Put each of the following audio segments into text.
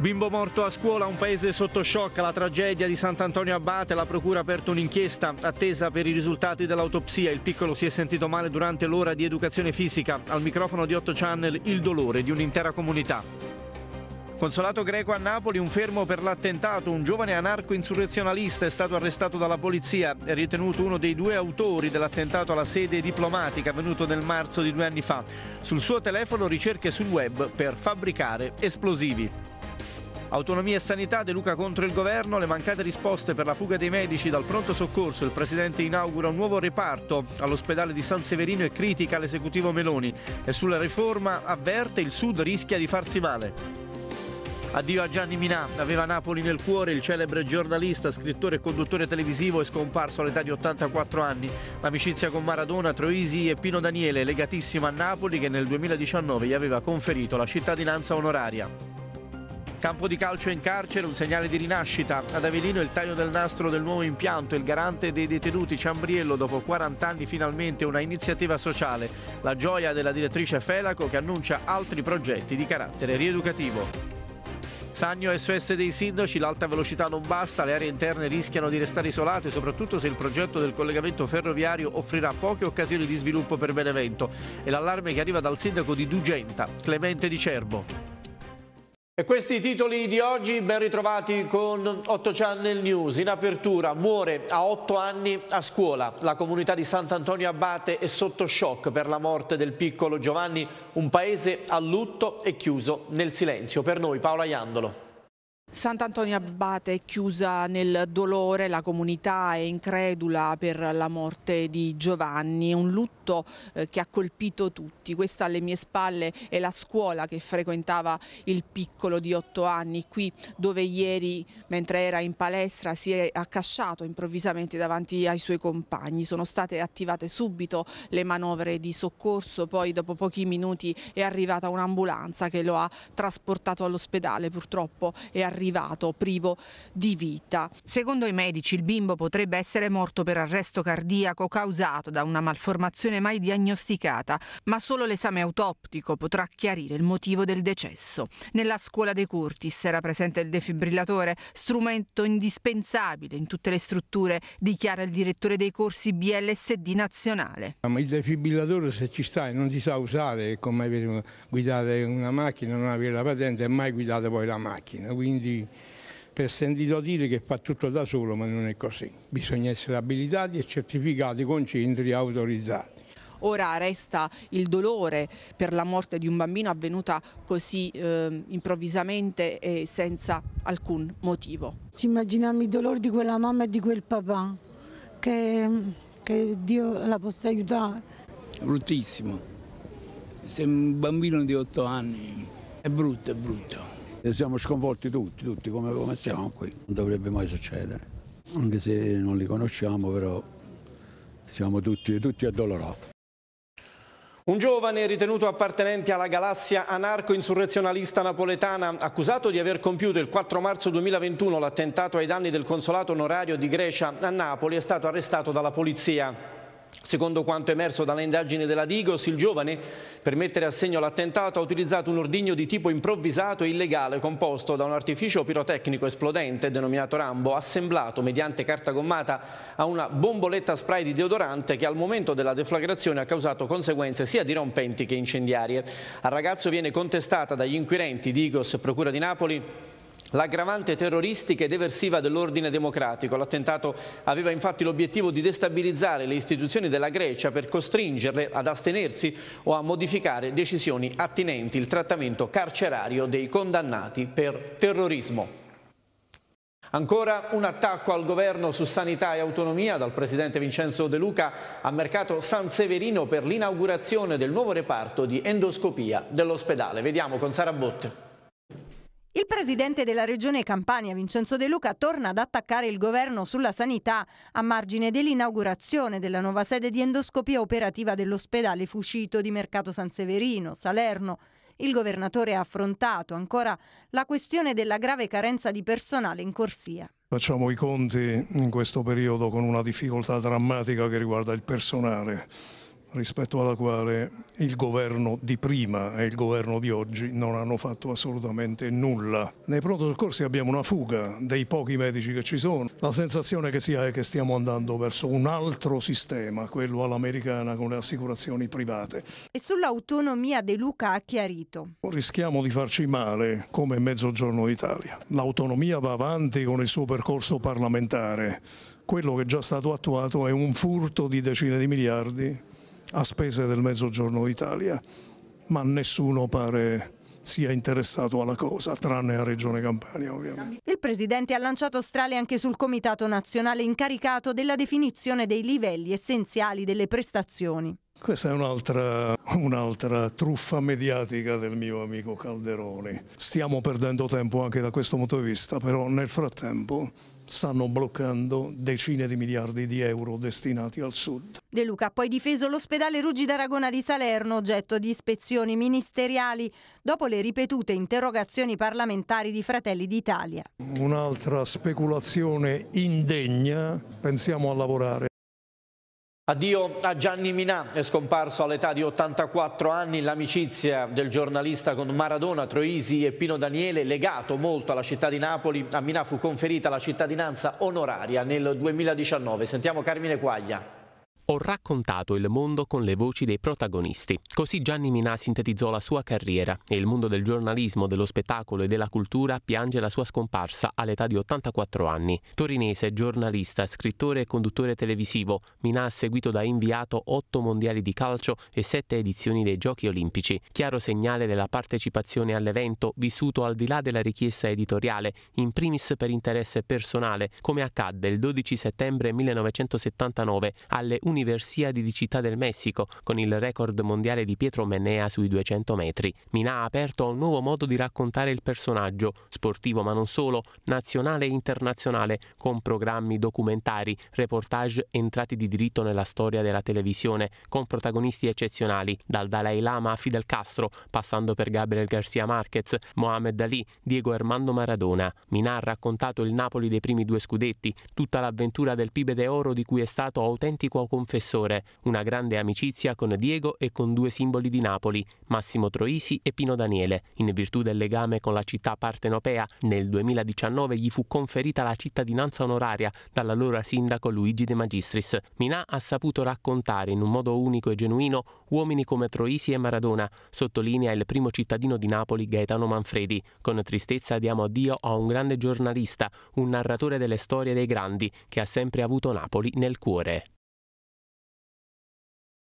Bimbo morto a scuola, un paese sotto shock, la tragedia di Sant'Antonio Abate, la procura ha aperto un'inchiesta, attesa per i risultati dell'autopsia, il piccolo si è sentito male durante l'ora di educazione fisica, al microfono di 8 Channel il dolore di un'intera comunità. Consolato greco a Napoli, un fermo per l'attentato, un giovane anarco-insurrezionalista è stato arrestato dalla polizia, e ritenuto uno dei due autori dell'attentato alla sede diplomatica avvenuto nel marzo di due anni fa. Sul suo telefono ricerche sul web per fabbricare esplosivi. Autonomia e sanità, De Luca contro il governo, le mancate risposte per la fuga dei medici dal pronto soccorso, il Presidente inaugura un nuovo reparto all'ospedale di San Severino e critica l'esecutivo Meloni e sulla riforma avverte il Sud rischia di farsi male. Addio a Gianni Minà, aveva Napoli nel cuore il celebre giornalista, scrittore e conduttore televisivo è scomparso all'età di 84 anni. L'amicizia con Maradona, Troisi e Pino Daniele, legatissima a Napoli che nel 2019 gli aveva conferito la cittadinanza onoraria. Campo di calcio in carcere, un segnale di rinascita. Ad Avellino il taglio del nastro del nuovo impianto, il garante dei detenuti Ciambriello, dopo 40 anni finalmente una iniziativa sociale. La gioia della direttrice Felaco che annuncia altri progetti di carattere rieducativo. Sagno SOS dei sindaci, l'alta velocità non basta, le aree interne rischiano di restare isolate, soprattutto se il progetto del collegamento ferroviario offrirà poche occasioni di sviluppo per Benevento. E l'allarme che arriva dal sindaco di Dugenta, Clemente Di Cerbo. E questi titoli di oggi ben ritrovati con 8 Channel News. In apertura muore a 8 anni a scuola. La comunità di Sant'Antonio Abate è sotto shock per la morte del piccolo Giovanni. Un paese a lutto e chiuso nel silenzio. Per noi Paola Iandolo. Sant'Antonio Abbate è chiusa nel dolore, la comunità è incredula per la morte di Giovanni, un lutto eh, che ha colpito tutti. Questa alle mie spalle è la scuola che frequentava il piccolo di otto anni, qui dove ieri mentre era in palestra si è accasciato improvvisamente davanti ai suoi compagni. Sono state attivate subito le manovre di soccorso, poi dopo pochi minuti è arrivata un'ambulanza che lo ha trasportato all'ospedale, purtroppo è arrivato arrivato privo di vita. Secondo i medici il bimbo potrebbe essere morto per arresto cardiaco causato da una malformazione mai diagnosticata, ma solo l'esame autoptico potrà chiarire il motivo del decesso. Nella scuola dei Curtis era presente il defibrillatore, strumento indispensabile in tutte le strutture, dichiara il direttore dei corsi BLSD nazionale. Il defibrillatore se ci sta e non si sa usare, è come guidare una macchina, non avere la patente e mai guidare poi la macchina, quindi di, per sentito dire che fa tutto da solo, ma non è così. Bisogna essere abilitati e certificati con centri autorizzati. Ora resta il dolore per la morte di un bambino avvenuta così eh, improvvisamente e senza alcun motivo. Ci immaginiamo i dolori di quella mamma e di quel papà, che, che Dio la possa aiutare. Bruttissimo, sei un bambino di otto anni, è brutto, è brutto. E eh, siamo sconvolti tutti, tutti come, come siamo qui, non dovrebbe mai succedere. Anche se non li conosciamo, però siamo tutti, tutti addolorati. Un giovane ritenuto appartenente alla galassia anarco-insurrezionalista napoletana, accusato di aver compiuto il 4 marzo 2021 l'attentato ai danni del consolato onorario di Grecia a Napoli, è stato arrestato dalla polizia. Secondo quanto emerso dalle indagini della Digos, il giovane, per mettere a segno l'attentato, ha utilizzato un ordigno di tipo improvvisato e illegale composto da un artificio pirotecnico esplodente, denominato Rambo, assemblato mediante carta gommata a una bomboletta spray di deodorante che al momento della deflagrazione ha causato conseguenze sia dirompenti che incendiarie. Al ragazzo viene contestata dagli inquirenti Digos e Procura di Napoli L'aggravante terroristica ed eversiva dell'ordine democratico. L'attentato aveva infatti l'obiettivo di destabilizzare le istituzioni della Grecia per costringerle ad astenersi o a modificare decisioni attinenti il trattamento carcerario dei condannati per terrorismo. Ancora un attacco al governo su sanità e autonomia dal presidente Vincenzo De Luca a Mercato San Severino per l'inaugurazione del nuovo reparto di endoscopia dell'ospedale. Vediamo con Sara Botte. Il presidente della regione Campania, Vincenzo De Luca, torna ad attaccare il governo sulla sanità a margine dell'inaugurazione della nuova sede di endoscopia operativa dell'ospedale Fucito di Mercato San Severino, Salerno. Il governatore ha affrontato ancora la questione della grave carenza di personale in corsia. Facciamo i conti in questo periodo con una difficoltà drammatica che riguarda il personale rispetto alla quale il governo di prima e il governo di oggi non hanno fatto assolutamente nulla. Nei pronto soccorsi abbiamo una fuga dei pochi medici che ci sono. La sensazione che si ha è che stiamo andando verso un altro sistema, quello all'americana con le assicurazioni private. E sull'autonomia De Luca ha chiarito. Rischiamo di farci male come Mezzogiorno d'Italia. L'autonomia va avanti con il suo percorso parlamentare. Quello che è già stato attuato è un furto di decine di miliardi a spese del Mezzogiorno d'Italia, ma nessuno pare sia interessato alla cosa, tranne la Regione Campania ovviamente. Il Presidente ha lanciato strale anche sul Comitato Nazionale incaricato della definizione dei livelli essenziali delle prestazioni. Questa è un'altra, un truffa mediatica del mio amico Calderoni. Stiamo perdendo tempo anche da questo punto di vista, però nel frattempo stanno bloccando decine di miliardi di euro destinati al sud. De Luca ha poi difeso l'ospedale Ruggi d'Aragona di Salerno, oggetto di ispezioni ministeriali, dopo le ripetute interrogazioni parlamentari di Fratelli d'Italia. Un'altra speculazione indegna, pensiamo a lavorare Addio a Gianni Minà, è scomparso all'età di 84 anni l'amicizia del giornalista con Maradona, Troisi e Pino Daniele, legato molto alla città di Napoli. A Minà fu conferita la cittadinanza onoraria nel 2019. Sentiamo Carmine Quaglia. Ho raccontato il mondo con le voci dei protagonisti. Così Gianni Minà sintetizzò la sua carriera e il mondo del giornalismo, dello spettacolo e della cultura piange la sua scomparsa all'età di 84 anni. Torinese, giornalista, scrittore e conduttore televisivo, Minà ha seguito da inviato otto mondiali di calcio e sette edizioni dei Giochi Olimpici. Chiaro segnale della partecipazione all'evento vissuto al di là della richiesta editoriale, in primis per interesse personale, come accadde il 12 settembre 1979 alle 11 Universiadi di Città del Messico, con il record mondiale di Pietro Mennea sui 200 metri. Minà ha aperto a un nuovo modo di raccontare il personaggio, sportivo ma non solo, nazionale e internazionale, con programmi documentari, reportage entrati di diritto nella storia della televisione, con protagonisti eccezionali, dal Dalai Lama a Fidel Castro, passando per Gabriel Garcia Marquez, Mohamed Ali, Diego Armando Maradona. Minà ha raccontato il Napoli dei primi due scudetti, tutta l'avventura del Pibe de Oro di cui è stato autentico confessore, una grande amicizia con Diego e con due simboli di Napoli, Massimo Troisi e Pino Daniele. In virtù del legame con la città partenopea, nel 2019 gli fu conferita la cittadinanza onoraria dall'allora sindaco Luigi De Magistris. Minà ha saputo raccontare in un modo unico e genuino uomini come Troisi e Maradona, sottolinea il primo cittadino di Napoli Gaetano Manfredi. Con tristezza diamo addio a un grande giornalista, un narratore delle storie dei grandi che ha sempre avuto Napoli nel cuore.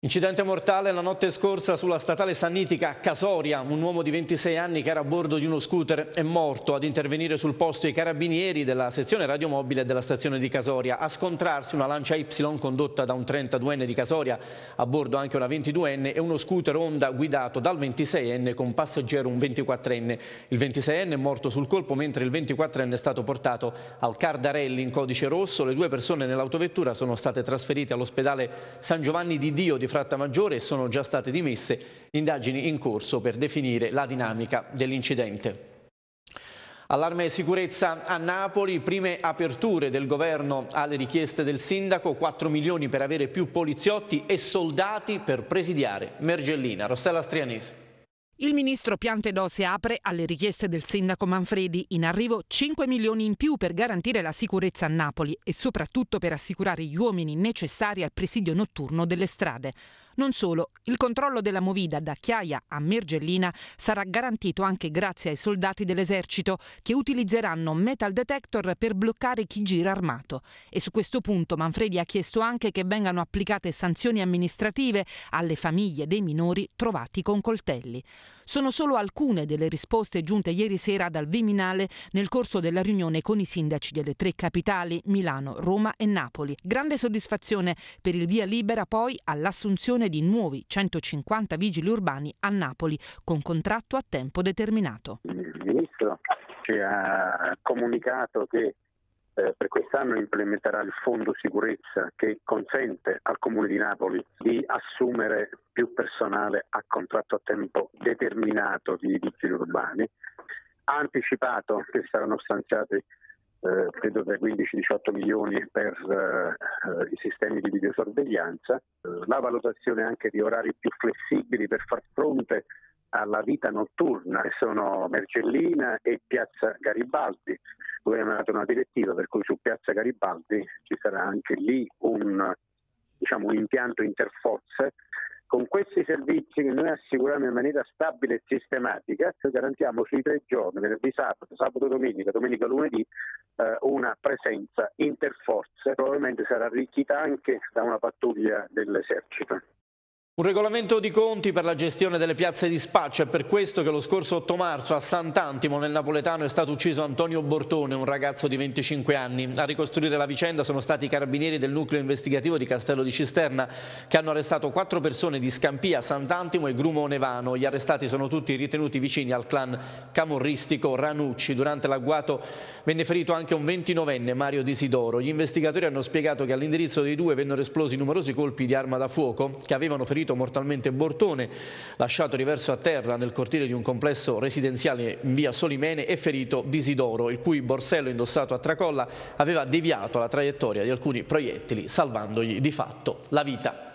Incidente mortale la notte scorsa sulla statale Sannitica a Casoria. Un uomo di 26 anni che era a bordo di uno scooter è morto. Ad intervenire sul posto i carabinieri della sezione radiomobile della stazione di Casoria. A scontrarsi una lancia Y condotta da un 32enne di Casoria, a bordo anche una 22enne e uno scooter Honda guidato dal 26enne con passeggero un 24enne. Il 26enne è morto sul colpo mentre il 24enne è stato portato al Cardarelli in codice rosso. Le due persone nell'autovettura sono state trasferite all'ospedale San Giovanni di Dio di Fratta Maggiore e sono già state dimesse indagini in corso per definire la dinamica dell'incidente. Allarme e sicurezza a Napoli, prime aperture del governo alle richieste del sindaco, 4 milioni per avere più poliziotti e soldati per presidiare Mergellina. Rossella Strianese. Il ministro Piantedosi apre alle richieste del sindaco Manfredi. In arrivo 5 milioni in più per garantire la sicurezza a Napoli e soprattutto per assicurare gli uomini necessari al presidio notturno delle strade. Non solo, il controllo della movida da Chiaia a Mergellina sarà garantito anche grazie ai soldati dell'esercito che utilizzeranno metal detector per bloccare chi gira armato. E su questo punto Manfredi ha chiesto anche che vengano applicate sanzioni amministrative alle famiglie dei minori trovati con coltelli. Sono solo alcune delle risposte giunte ieri sera dal Viminale nel corso della riunione con i sindaci delle tre capitali, Milano, Roma e Napoli. Grande soddisfazione per il via libera poi all'assunzione l'assunzione di nuovi 150 vigili urbani a Napoli con contratto a tempo determinato. Il ministro ci ha comunicato che eh, per quest'anno implementerà il fondo sicurezza che consente al Comune di Napoli di assumere più personale a contratto a tempo determinato di vigili urbani. Ha anticipato che saranno stanziati eh, credo da 15-18 milioni per eh, i sistemi di videosorveglianza, eh, la valutazione anche di orari più flessibili per far fronte alla vita notturna, che sono Mercellina e Piazza Garibaldi, dove è emanata una direttiva per cui su Piazza Garibaldi ci sarà anche lì un, diciamo, un impianto interforze con questi servizi che noi assicuriamo in maniera stabile e sistematica, garantiamo sui tre giorni, venerdì sabato, sabato domenica, domenica lunedì, eh, una presenza interforze, probabilmente sarà arricchita anche da una pattuglia dell'esercito. Un regolamento di conti per la gestione delle piazze di spaccio è per questo che lo scorso 8 marzo a Sant'Antimo nel Napoletano è stato ucciso Antonio Bortone, un ragazzo di 25 anni. A ricostruire la vicenda sono stati i carabinieri del nucleo investigativo di Castello di Cisterna che hanno arrestato quattro persone di Scampia, Sant'Antimo e Grumo Nevano. Gli arrestati sono tutti ritenuti vicini al clan camorristico Ranucci. Durante l'agguato venne ferito anche un 29enne Mario Disidoro. Gli investigatori hanno spiegato che all'indirizzo dei due vennero esplosi numerosi colpi di arma da fuoco che avevano ferito ferito mortalmente Bortone, lasciato riverso a terra nel cortile di un complesso residenziale in via Solimene e ferito Disidoro, il cui borsello indossato a tracolla aveva deviato la traiettoria di alcuni proiettili, salvandogli di fatto la vita.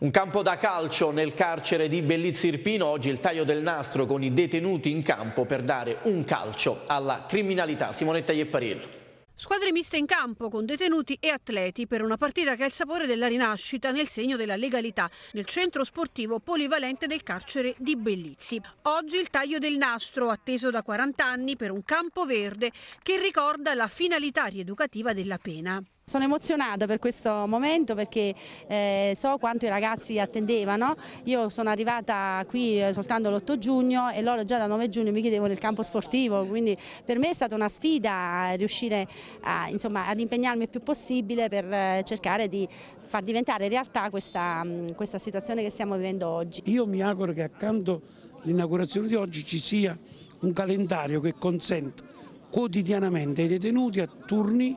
Un campo da calcio nel carcere di Bellizzi Irpino, oggi il taglio del nastro con i detenuti in campo per dare un calcio alla criminalità. Simonetta Iepparello. Squadre miste in campo con detenuti e atleti per una partita che ha il sapore della rinascita nel segno della legalità nel centro sportivo polivalente del carcere di Bellizzi. Oggi il taglio del nastro atteso da 40 anni per un campo verde che ricorda la finalità rieducativa della pena. Sono emozionata per questo momento perché eh, so quanto i ragazzi attendevano, io sono arrivata qui eh, soltanto l'8 giugno e loro già da 9 giugno mi chiedevano il campo sportivo, quindi per me è stata una sfida riuscire a, insomma, ad impegnarmi il più possibile per eh, cercare di far diventare realtà questa, mm, questa situazione che stiamo vivendo oggi. Io mi auguro che accanto all'inaugurazione di oggi ci sia un calendario che consenta quotidianamente ai detenuti a turni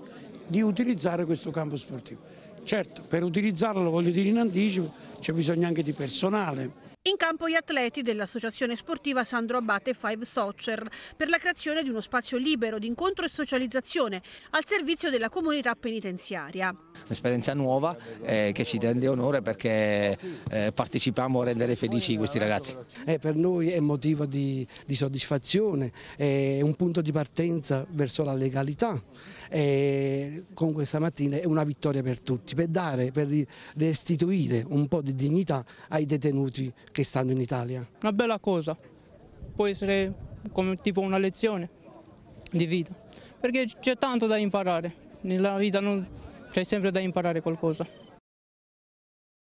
di utilizzare questo campo sportivo. Certo, per utilizzarlo, voglio dire in anticipo, c'è bisogno anche di personale, campo gli atleti dell'associazione sportiva Sandro Abate Five Soccer per la creazione di uno spazio libero di incontro e socializzazione al servizio della comunità penitenziaria. Un'esperienza nuova eh, che ci rende onore perché eh, partecipiamo a rendere felici questi ragazzi. Eh, per noi è motivo di, di, soddisfazione, è un punto di partenza verso la legalità e eh, con questa mattina è una vittoria per tutti, per dare, per restituire un po' di dignità ai detenuti che stando in Italia. Una bella cosa, può essere come tipo una lezione di vita, perché c'è tanto da imparare, nella vita c'è sempre da imparare qualcosa.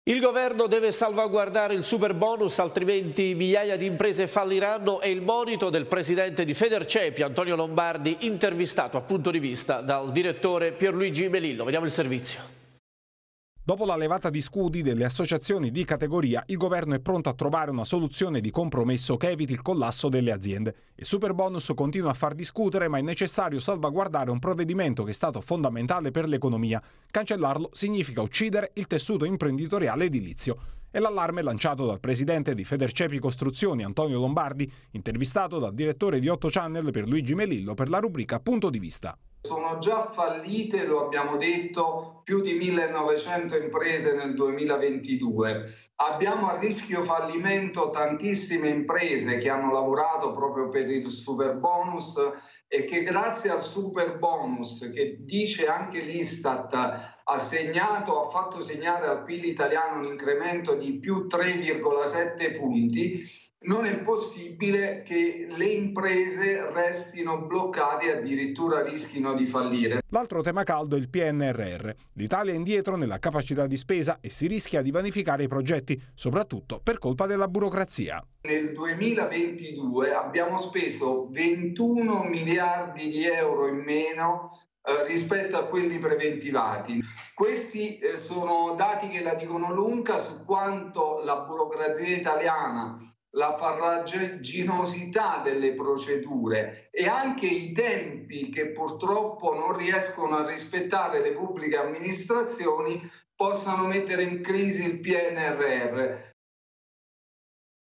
Il governo deve salvaguardare il super bonus, altrimenti migliaia di imprese falliranno e il monito del presidente di Federcepi, Antonio Lombardi, intervistato a punto di vista dal direttore Pierluigi Melillo. Vediamo il servizio. Dopo la levata di scudi delle associazioni di categoria, il governo è pronto a trovare una soluzione di compromesso che eviti il collasso delle aziende. Il superbonus continua a far discutere, ma è necessario salvaguardare un provvedimento che è stato fondamentale per l'economia. Cancellarlo significa uccidere il tessuto imprenditoriale edilizio. È l'allarme lanciato dal presidente di Federcepi Costruzioni, Antonio Lombardi, intervistato dal direttore di 8 Channel per Luigi Melillo per la rubrica Punto di vista sono già fallite, lo abbiamo detto, più di 1900 imprese nel 2022. Abbiamo a rischio fallimento tantissime imprese che hanno lavorato proprio per il super bonus e che grazie al super bonus che dice anche l'Istat ha segnato, ha fatto segnare al PIL italiano un incremento di più 3,7 punti, non è possibile che le imprese restino bloccate e addirittura rischino di fallire. L'altro tema caldo è il PNRR. L'Italia è indietro nella capacità di spesa e si rischia di vanificare i progetti, soprattutto per colpa della burocrazia. Nel 2022 abbiamo speso 21 miliardi di euro in meno eh, rispetto a quelli preventivati. Questi eh, sono dati che la dicono lunga su quanto la burocrazia italiana la farraginosità delle procedure e anche i tempi che purtroppo non riescono a rispettare le pubbliche amministrazioni possano mettere in crisi il PNRR.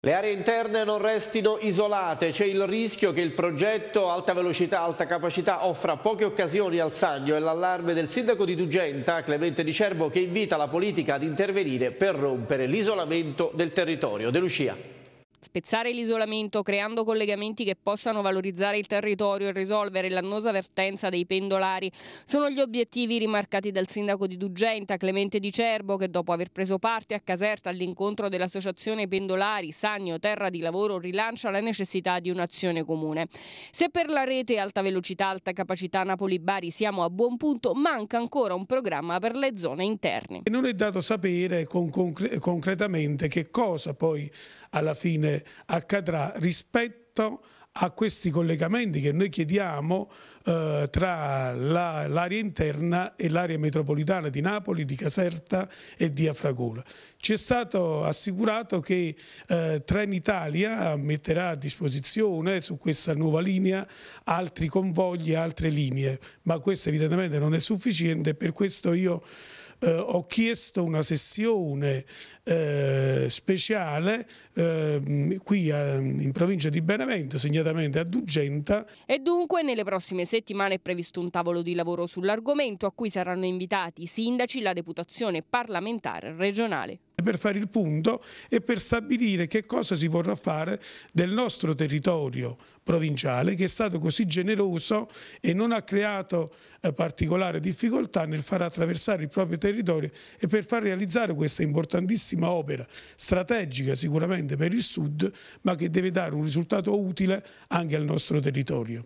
Le aree interne non restino isolate, c'è il rischio che il progetto alta velocità, alta capacità offra poche occasioni al Sangio e l'allarme del sindaco di Dugenta, Clemente Di Cervo, che invita la politica ad intervenire per rompere l'isolamento del territorio. De Lucia. Spezzare l'isolamento creando collegamenti che possano valorizzare il territorio e risolvere l'annosa vertenza dei pendolari sono gli obiettivi rimarcati dal sindaco di Dugenta, Clemente Di Cerbo, che dopo aver preso parte a Caserta all'incontro dell'associazione Pendolari Sannio Terra di Lavoro rilancia la necessità di un'azione comune. Se per la rete alta velocità alta capacità Napoli-Bari siamo a buon punto, manca ancora un programma per le zone interne. non è dato sapere con concre concretamente che cosa poi alla fine accadrà rispetto a questi collegamenti che noi chiediamo eh, tra l'area la, interna e l'area metropolitana di Napoli, di Caserta e di Afragola. Ci è stato assicurato che eh, Trenitalia metterà a disposizione su questa nuova linea altri convogli, e altre linee, ma questo evidentemente non è sufficiente, per questo io eh, ho chiesto una sessione eh, speciale eh, qui a, ehm, in provincia di Benevento, segnatamente a Dugenta. E dunque nelle prossime settimane è previsto un tavolo di lavoro sull'argomento a cui saranno invitati i sindaci, la deputazione parlamentare regionale per fare il punto e per stabilire che cosa si vorrà fare del nostro territorio provinciale che è stato così generoso e non ha creato eh, particolare difficoltà nel far attraversare il proprio territorio e per far realizzare questa importantissima opera strategica sicuramente per il sud ma che deve dare un risultato utile anche al nostro territorio.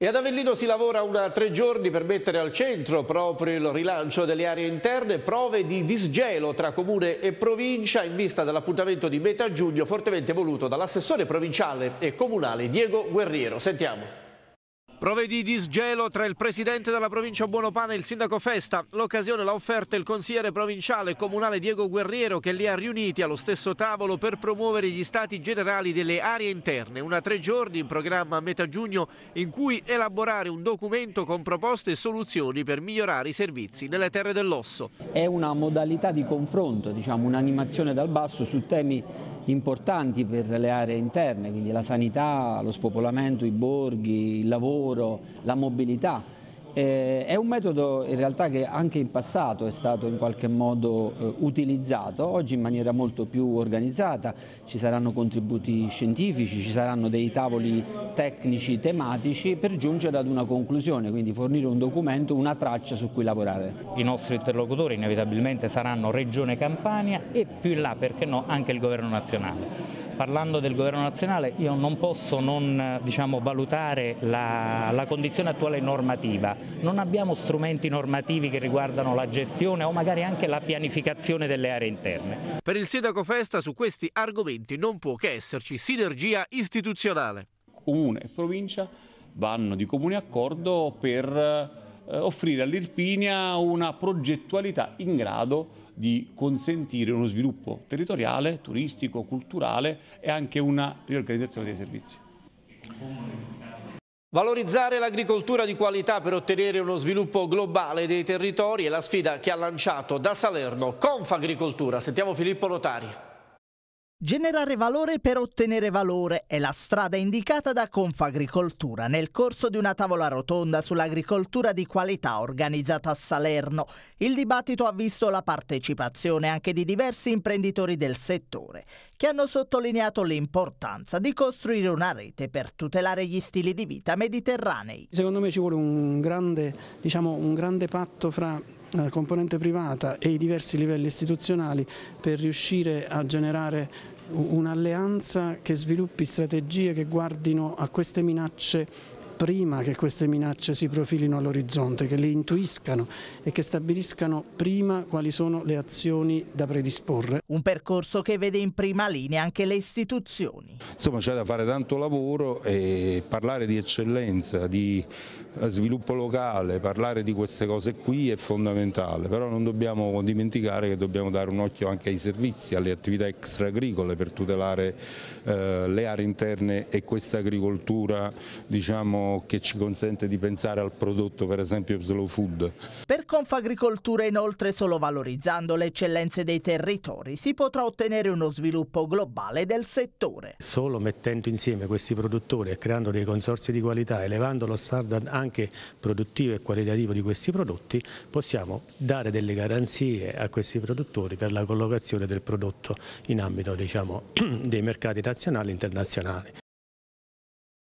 E ad Avellino si lavora una tre giorni per mettere al centro proprio il rilancio delle aree interne, prove di disgelo tra comune e provincia in vista dell'appuntamento di metà giugno fortemente voluto dall'assessore provinciale e comunale Diego Guerriero. Sentiamo. Prove di disgelo tra il presidente della provincia Buonopana e il sindaco Festa. L'occasione l'ha offerta il consigliere provinciale e comunale Diego Guerriero che li ha riuniti allo stesso tavolo per promuovere gli stati generali delle aree interne. Una tre giorni in programma a metà giugno in cui elaborare un documento con proposte e soluzioni per migliorare i servizi nelle terre dell'osso. È una modalità di confronto, diciamo un'animazione dal basso su temi importanti per le aree interne, quindi la sanità, lo spopolamento, i borghi, il lavoro lavoro, la mobilità. Eh, è un metodo in realtà che anche in passato è stato in qualche modo eh, utilizzato, oggi in maniera molto più organizzata, ci saranno contributi scientifici, ci saranno dei tavoli tecnici tematici per giungere ad una conclusione, quindi fornire un documento, una traccia su cui lavorare. I nostri interlocutori inevitabilmente saranno Regione Campania e più in là, perché no, anche il Governo nazionale parlando del governo nazionale io non posso non diciamo, valutare la, la condizione attuale normativa, non abbiamo strumenti normativi che riguardano la gestione o magari anche la pianificazione delle aree interne. Per il sindaco Festa su questi argomenti non può che esserci sinergia istituzionale. Comune e provincia vanno di comune accordo per eh, offrire all'Irpinia una progettualità in grado di consentire uno sviluppo territoriale, turistico, culturale e anche una riorganizzazione dei servizi. Valorizzare l'agricoltura di qualità per ottenere uno sviluppo globale dei territori è la sfida che ha lanciato da Salerno Confagricoltura. Sentiamo Filippo Lotari. Generare valore per ottenere valore è la strada indicata da Confagricoltura nel corso di una tavola rotonda sull'agricoltura di qualità organizzata a Salerno. Il dibattito ha visto la partecipazione anche di diversi imprenditori del settore che hanno sottolineato l'importanza di costruire una rete per tutelare gli stili di vita mediterranei. Secondo me ci vuole un grande, diciamo, un grande patto fra la eh, componente privata e i diversi livelli istituzionali per riuscire a generare un'alleanza che sviluppi strategie che guardino a queste minacce prima che queste minacce si profilino all'orizzonte, che le intuiscano e che stabiliscano prima quali sono le azioni da predisporre. Un percorso che vede in prima linea anche le istituzioni. Insomma c'è da fare tanto lavoro e parlare di eccellenza, di eh, sviluppo locale, parlare di queste cose qui è fondamentale, però non dobbiamo dimenticare che dobbiamo dare un occhio anche ai servizi, alle attività extra agricole per tutelare eh, le aree interne e questa agricoltura diciamo, che ci consente di pensare al prodotto per esempio slow food. Per Confagricoltura inoltre solo valorizzando le eccellenze dei territori si potrà ottenere uno sviluppo globale del settore. Solo mettendo insieme questi produttori e creando dei consorzi di qualità, elevando lo standard anche produttivo e qualitativo di questi prodotti, possiamo dare delle garanzie a questi produttori per la collocazione del prodotto in ambito diciamo, dei mercati nazionali e internazionali.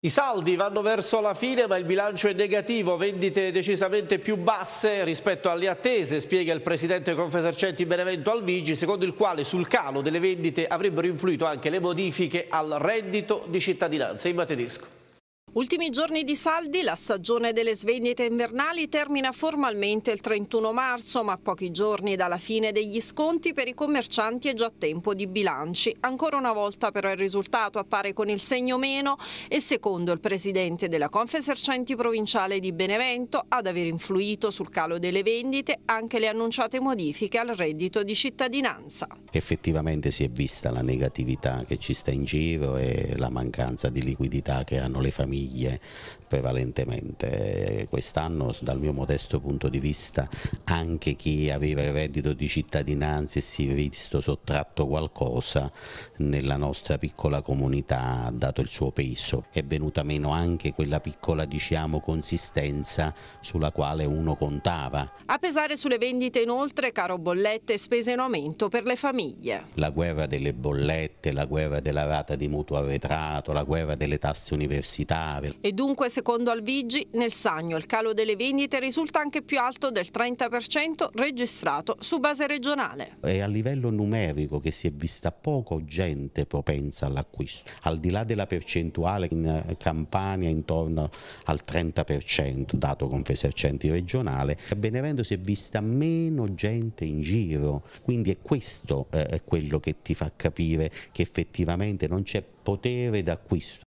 I saldi vanno verso la fine ma il bilancio è negativo, vendite decisamente più basse rispetto alle attese, spiega il presidente Confesercenti Benevento Alvigi, secondo il quale sul calo delle vendite avrebbero influito anche le modifiche al reddito di cittadinanza. In tedesco. Ultimi giorni di saldi, la stagione delle svendite invernali termina formalmente il 31 marzo, ma pochi giorni dalla fine degli sconti per i commercianti è già tempo di bilanci. Ancora una volta però il risultato appare con il segno meno e secondo il presidente della Confesercenti provinciale di Benevento ad aver influito sul calo delle vendite anche le annunciate modifiche al reddito di cittadinanza. Effettivamente si è vista la negatività che ci sta in giro e la mancanza di liquidità che hanno le famiglie 也。prevalentemente. Quest'anno dal mio modesto punto di vista anche chi aveva il reddito di cittadinanza e si è visto sottratto qualcosa nella nostra piccola comunità ha dato il suo peso. È venuta meno anche quella piccola diciamo consistenza sulla quale uno contava. A pesare sulle vendite inoltre caro bollette spese in aumento per le famiglie. La guerra delle bollette, la guerra della rata di mutuo arretrato, la guerra delle tasse universitarie. E dunque secondo Alvigi, nel Sagno il calo delle vendite risulta anche più alto del 30% registrato su base regionale. È a livello numerico che si è vista poco gente propensa all'acquisto, al di là della percentuale in eh, Campania intorno al 30% dato Confesercenti regionale, a Benevento si è vista meno gente in giro, quindi è questo eh, quello che ti fa capire che effettivamente non c'è potere d'acquisto.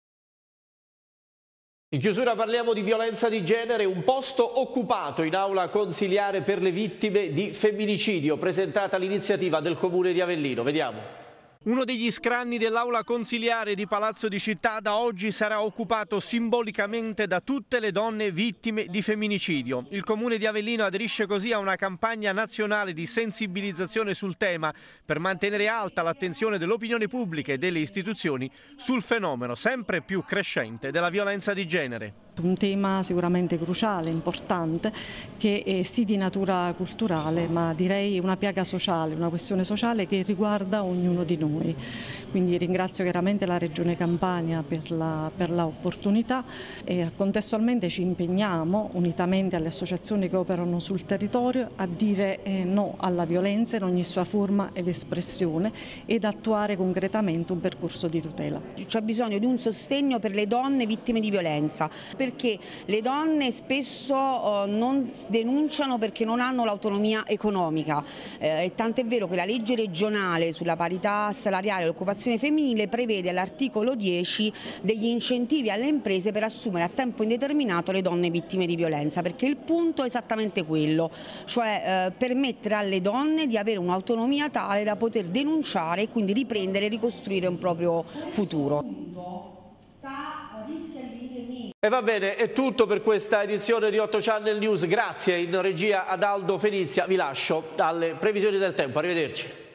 In chiusura parliamo di violenza di genere, un posto occupato in aula consiliare per le vittime di femminicidio, presentata l'iniziativa del Comune di Avellino. Vediamo. Uno degli scranni dell'aula consiliare di Palazzo di Città da oggi sarà occupato simbolicamente da tutte le donne vittime di femminicidio. Il comune di Avellino aderisce così a una campagna nazionale di sensibilizzazione sul tema per mantenere alta l'attenzione dell'opinione pubblica e delle istituzioni sul fenomeno sempre più crescente della violenza di genere un tema sicuramente cruciale, importante, che è sì di natura culturale, ma direi una piaga sociale, una questione sociale che riguarda ognuno di noi quindi ringrazio chiaramente la Regione Campania per l'opportunità e contestualmente ci impegniamo, unitamente alle associazioni che operano sul territorio, a dire eh, no alla violenza in ogni sua forma ed espressione ed attuare concretamente un percorso di tutela. C'è bisogno di un sostegno per le donne vittime di violenza, perché le donne spesso eh, non denunciano perché non hanno l'autonomia economica eh, e tant'è vero che la legge regionale sulla parità salariale e l'occupazione disoccupazione femminile prevede all'articolo 10 degli incentivi alle imprese per assumere a tempo indeterminato le donne vittime di violenza, perché il punto è esattamente quello, cioè eh, permettere alle donne di avere un'autonomia tale da poter denunciare e quindi riprendere e ricostruire un proprio futuro. Eh, e va bene, è tutto per questa edizione di 8 Channel News. Grazie in regia ad Aldo Fenizia. Vi lascio alle previsioni del tempo. Arrivederci.